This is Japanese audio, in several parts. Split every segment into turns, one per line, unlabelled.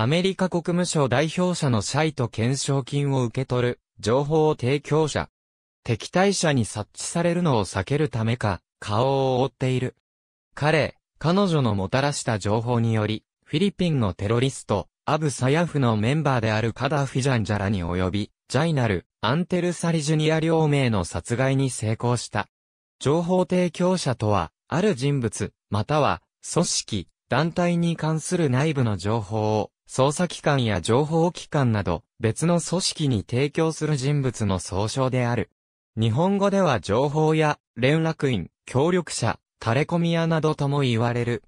アメリカ国務省代表者の社員と懸賞金を受け取る、情報提供者。敵対者に察知されるのを避けるためか、顔を覆っている。彼、彼女のもたらした情報により、フィリピンのテロリスト、アブ・サヤフのメンバーであるカダフィジャンジャラに及び、ジャイナル、アンテルサリジュニア両名の殺害に成功した。情報提供者とは、ある人物、または、組織、団体に関する内部の情報を、捜査機関や情報機関など、別の組織に提供する人物の総称である。日本語では情報や、連絡員、協力者、タレコミ屋などとも言われる。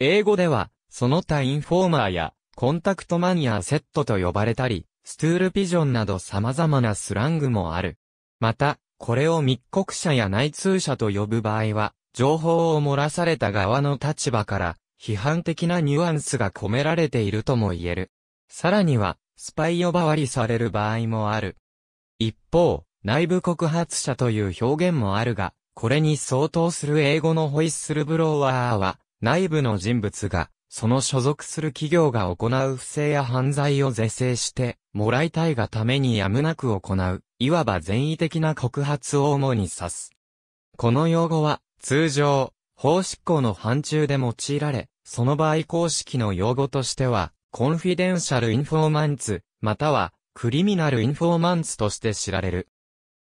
英語では、その他インフォーマーや、コンタクトマニアセットと呼ばれたり、ストゥールピジョンなど様々なスラングもある。また、これを密告者や内通者と呼ぶ場合は、情報を漏らされた側の立場から、批判的なニュアンスが込められているとも言える。さらには、スパイ呼ばわりされる場合もある。一方、内部告発者という表現もあるが、これに相当する英語のホイッスルブロワーは、内部の人物が、その所属する企業が行う不正や犯罪を是正して、もらいたいがためにやむなく行う、いわば善意的な告発を主に指す。この用語は、通常、法執行の範疇で用いられ、その場合公式の用語としては、コンフィデンシャルインフォーマンツ、または、クリミナルインフォーマンツとして知られる。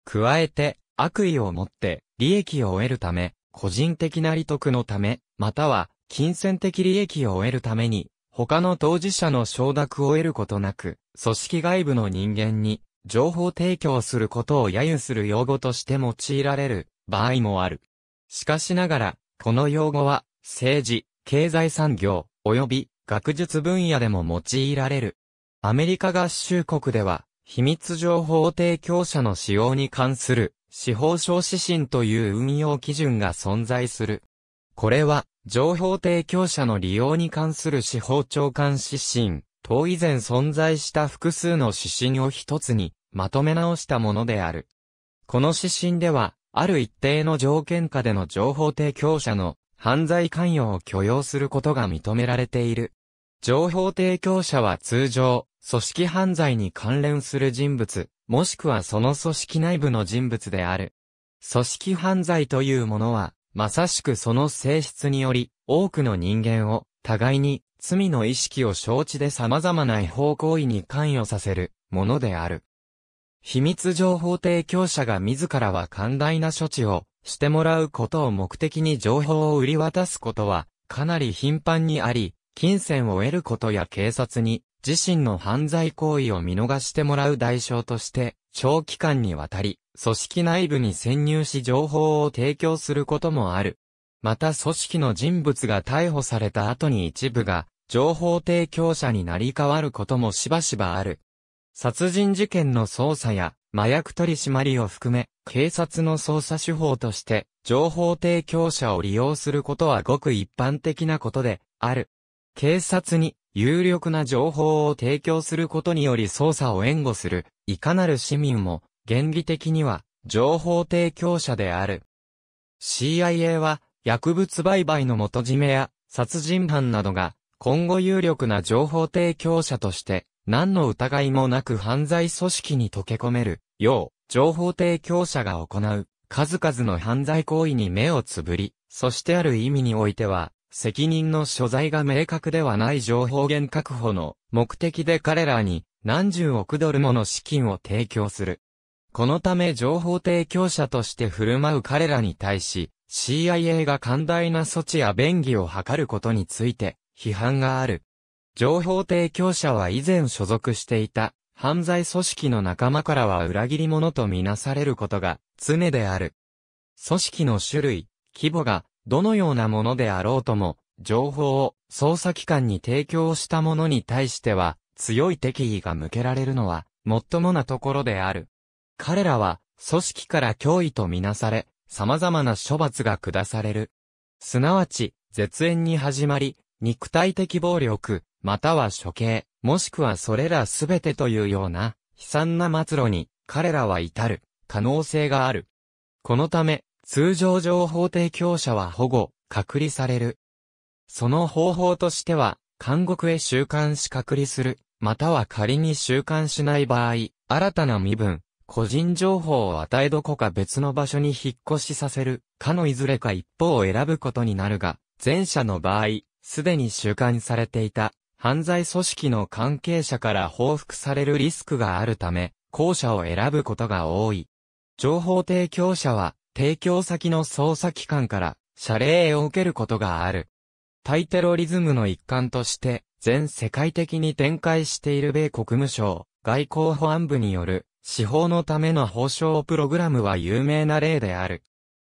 加えて、悪意をもって、利益を得るため、個人的な利得のため、または、金銭的利益を得るために、他の当事者の承諾を得ることなく、組織外部の人間に、情報提供することを揶揄する用語として用いられる場合もある。しかしながら、この用語は、政治、経済産業、及び学術分野でも用いられる。アメリカ合衆国では、秘密情報提供者の使用に関する司法省指針という運用基準が存在する。これは、情報提供者の利用に関する司法長官指針、等以前存在した複数の指針を一つにまとめ直したものである。この指針では、ある一定の条件下での情報提供者の犯罪関与を許容することが認められている。情報提供者は通常、組織犯罪に関連する人物、もしくはその組織内部の人物である。組織犯罪というものは、まさしくその性質により、多くの人間を、互いに、罪の意識を承知で様々な違法行為に関与させる、ものである。秘密情報提供者が自らは寛大な処置をしてもらうことを目的に情報を売り渡すことは、かなり頻繁にあり、金銭を得ることや警察に、自身の犯罪行為を見逃してもらう代償として、長期間にわたり、組織内部に潜入し情報を提供することもある。また組織の人物が逮捕された後に一部が、情報提供者になり変わることもしばしばある。殺人事件の捜査や、麻薬取締りを含め、警察の捜査手法として、情報提供者を利用することはごく一般的なことで、ある。警察に有力な情報を提供することにより捜査を援護する、いかなる市民も、原理的には、情報提供者である。CIA は、薬物売買の元締めや、殺人犯などが、今後有力な情報提供者として、何の疑いもなく犯罪組織に溶け込める、よう、情報提供者が行う、数々の犯罪行為に目をつぶり、そしてある意味においては、責任の所在が明確ではない情報源確保の目的で彼らに何十億ドルもの資金を提供する。このため情報提供者として振る舞う彼らに対し、CIA が寛大な措置や便宜を図ることについて批判がある。情報提供者は以前所属していた犯罪組織の仲間からは裏切り者とみなされることが常である。組織の種類、規模がどのようなものであろうとも、情報を捜査機関に提供した者に対しては強い敵意が向けられるのは最もなところである。彼らは組織から脅威とみなされ、様々な処罰が下される。すなわち、絶縁に始まり、肉体的暴力、または処刑、もしくはそれらすべてというような、悲惨な末路に、彼らは至る、可能性がある。このため、通常情報提供者は保護、隔離される。その方法としては、監獄へ収監し隔離する、または仮に収監しない場合、新たな身分、個人情報を与えどこか別の場所に引っ越しさせる、かのいずれか一方を選ぶことになるが、前者の場合、すでに収監されていた犯罪組織の関係者から報復されるリスクがあるため、後者を選ぶことが多い。情報提供者は、提供先の捜査機関から、謝礼を受けることがある。対テロリズムの一環として、全世界的に展開している米国務省、外交保安部による、司法のための報奨プログラムは有名な例である。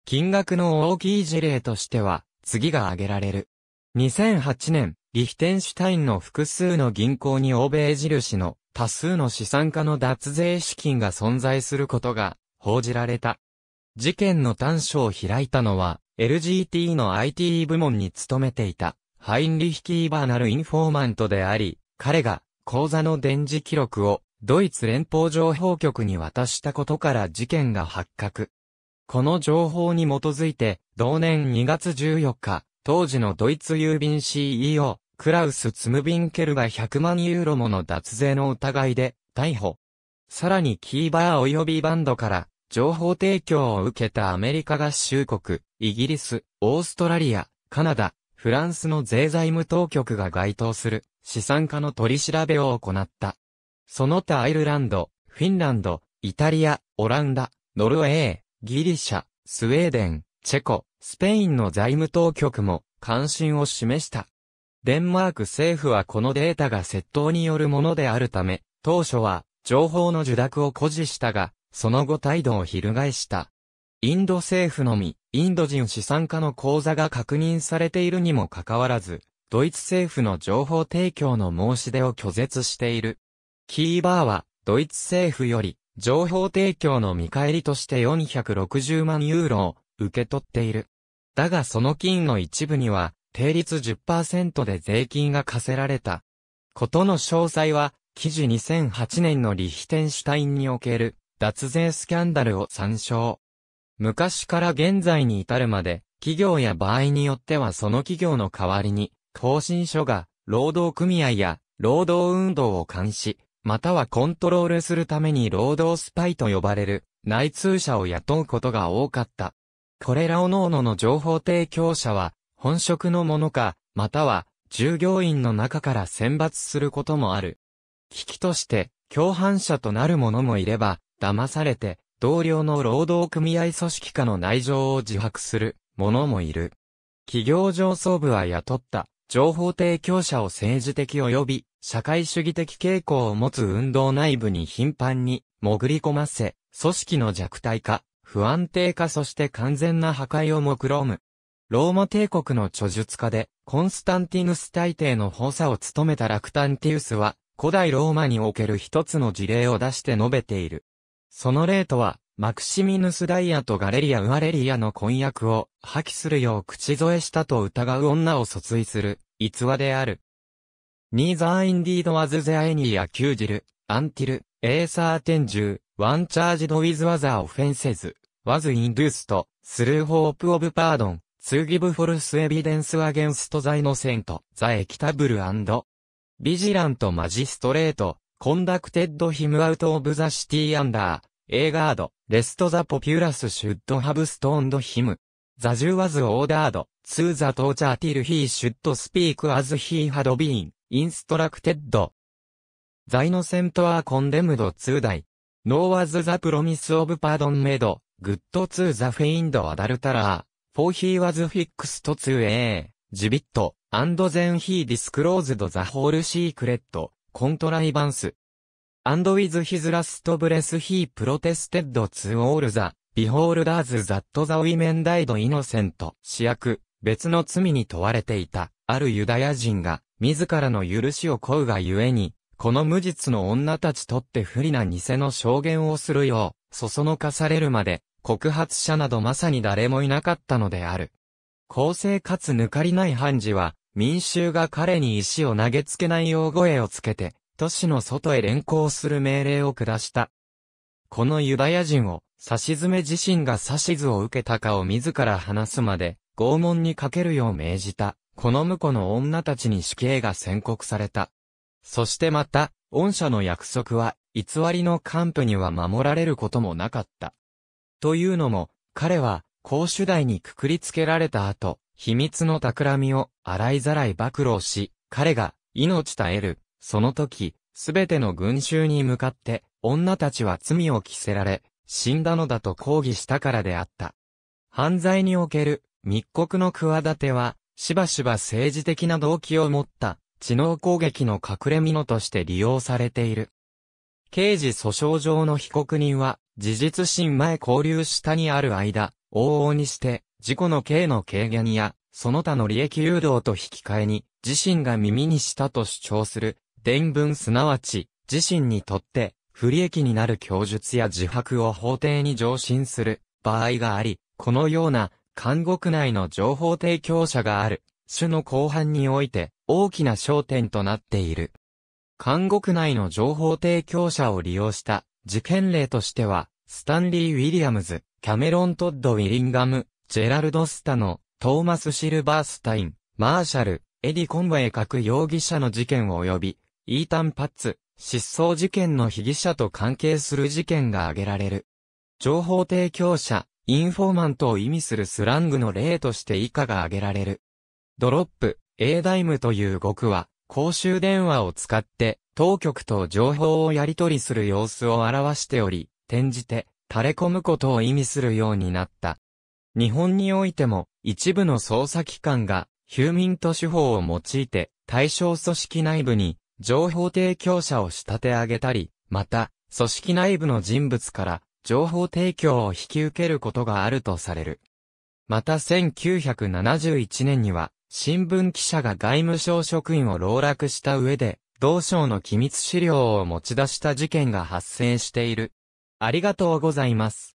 金額の大きい事例としては、次が挙げられる。2008年、イヒテンシュタインの複数の銀行に欧米印の多数の資産家の脱税資金が存在することが報じられた。事件の端緒を開いたのは、LGT の IT 部門に勤めていた、ハインリヒキーバーナルインフォーマントであり、彼が、口座の電磁記録を、ドイツ連邦情報局に渡したことから事件が発覚。この情報に基づいて、同年2月14日、当時のドイツ郵便 CEO、クラウス・ツムビンケルが100万ユーロもの脱税の疑いで逮捕。さらにキーバー及びバンドから情報提供を受けたアメリカ合衆国、イギリス、オーストラリア、カナダ、フランスの税財務当局が該当する資産家の取り調べを行った。その他アイルランド、フィンランド、イタリア、オランダ、ノルウェー、ギリシャ、スウェーデン、チェコ、スペインの財務当局も関心を示した。デンマーク政府はこのデータが窃盗によるものであるため、当初は情報の受諾を誇示したが、その後態度を翻した。インド政府のみ、インド人資産家の口座が確認されているにもかかわらず、ドイツ政府の情報提供の申し出を拒絶している。キーバーは、ドイツ政府より、情報提供の見返りとして460万ユーロを受け取っている。だがその金の一部には、定率10%で税金が課せられた。ことの詳細は、記事2008年のリヒテンシュタインにおける脱税スキャンダルを参照。昔から現在に至るまで、企業や場合によってはその企業の代わりに、更新書が、労働組合や、労働運動を監視、またはコントロールするために労働スパイと呼ばれる、内通者を雇うことが多かった。これらおのおのの情報提供者は、本職のものか、または、従業員の中から選抜することもある。危機として、共犯者となる者もいれば、騙されて、同僚の労働組合組織下の内情を自白する者もいる。企業上層部は雇った、情報提供者を政治的及び社会主義的傾向を持つ運動内部に頻繁に潜り込ませ、組織の弱体化、不安定化そして完全な破壊を目論む。ローマ帝国の著述家で、コンスタンティヌス大帝の補佐を務めたラクタンティウスは、古代ローマにおける一つの事例を出して述べている。その例とは、マクシミヌス・ダイヤとガレリア・ウアレリアの婚約を破棄するよう口添えしたと疑う女を訴追する逸話である。Neither indeed was there any a c c u s サ d until, a certain Jew, one charged with other offenses, was induced, through hope of pardon, ツーギブフォルスエビデンスアゲンストザイノセント、ザエキタブルビジラントマジストレート、コンダクテッドヒムアウトオブザシティアンダー、エーガード、レストザポピュラスシュッドハブストーンドヒム。ザジュワズオーダード、ツーザトーチャーティルヒーシュッドスピークアズヒーハドビーン、インストラクテッド。ザイノセントアーコンデムドツーダイ。ノーワズザプロミスオブパドンメイド、グッドツーザフェインドアダルタラー。For he was fixed to a gibbet, and then he disclosed the whole secret, contrivance. And with his last breath he protested to all the beholders that the women died innocent. 主役、別の罪に問われていた、あるユダヤ人が、自らの許しを請うがゆえに、この無実の女たちとって不利な偽の証言をするよう、そそのかされるまで、告発者などまさに誰もいなかったのである。公正かつ抜かりない判事は、民衆が彼に石を投げつけない大声をつけて、都市の外へ連行する命令を下した。このユダヤ人を、指詰め自身が指図を受けたかを自ら話すまで、拷問にかけるよう命じた、この婿の女たちに死刑が宣告された。そしてまた、御社の約束は、偽りの幹部には守られることもなかった。というのも、彼は、公主代にくくりつけられた後、秘密の企みを洗いざらい暴露し、彼が命絶える。その時、すべての群衆に向かって、女たちは罪を着せられ、死んだのだと抗議したからであった。犯罪における密告の企ては、しばしば政治的な動機を持った知能攻撃の隠れ蓑として利用されている。刑事訴訟上の被告人は、事実心前交流下にある間、往々にして、自己の刑の軽減や、その他の利益誘導と引き換えに、自身が耳にしたと主張する、伝聞すなわち、自身にとって、不利益になる供述や自白を法廷に上申する場合があり、このような、監獄内の情報提供者がある、種の後半において、大きな焦点となっている。監獄内の情報提供者を利用した事件例としては、スタンリー・ウィリアムズ、キャメロン・トッド・ウィリンガム、ジェラルド・スタノ、トーマス・シルバースタイン、マーシャル、エディ・コンバエ各容疑者の事件及び、イータン・パッツ、失踪事件の被疑者と関係する事件が挙げられる。情報提供者、インフォーマントを意味するスラングの例として以下が挙げられる。ドロップ、エーダイムという語句は、公衆電話を使って、当局と情報をやり取りする様子を表しており、転じて、垂れ込むことを意味するようになった。日本においても、一部の捜査機関が、ヒューミント手法を用いて、対象組織内部に、情報提供者を仕立て上げたり、また、組織内部の人物から、情報提供を引き受けることがあるとされる。また1971年には、新聞記者が外務省職員を籠絡した上で、同省の機密資料を持ち出した事件が発生している。ありがとうございます。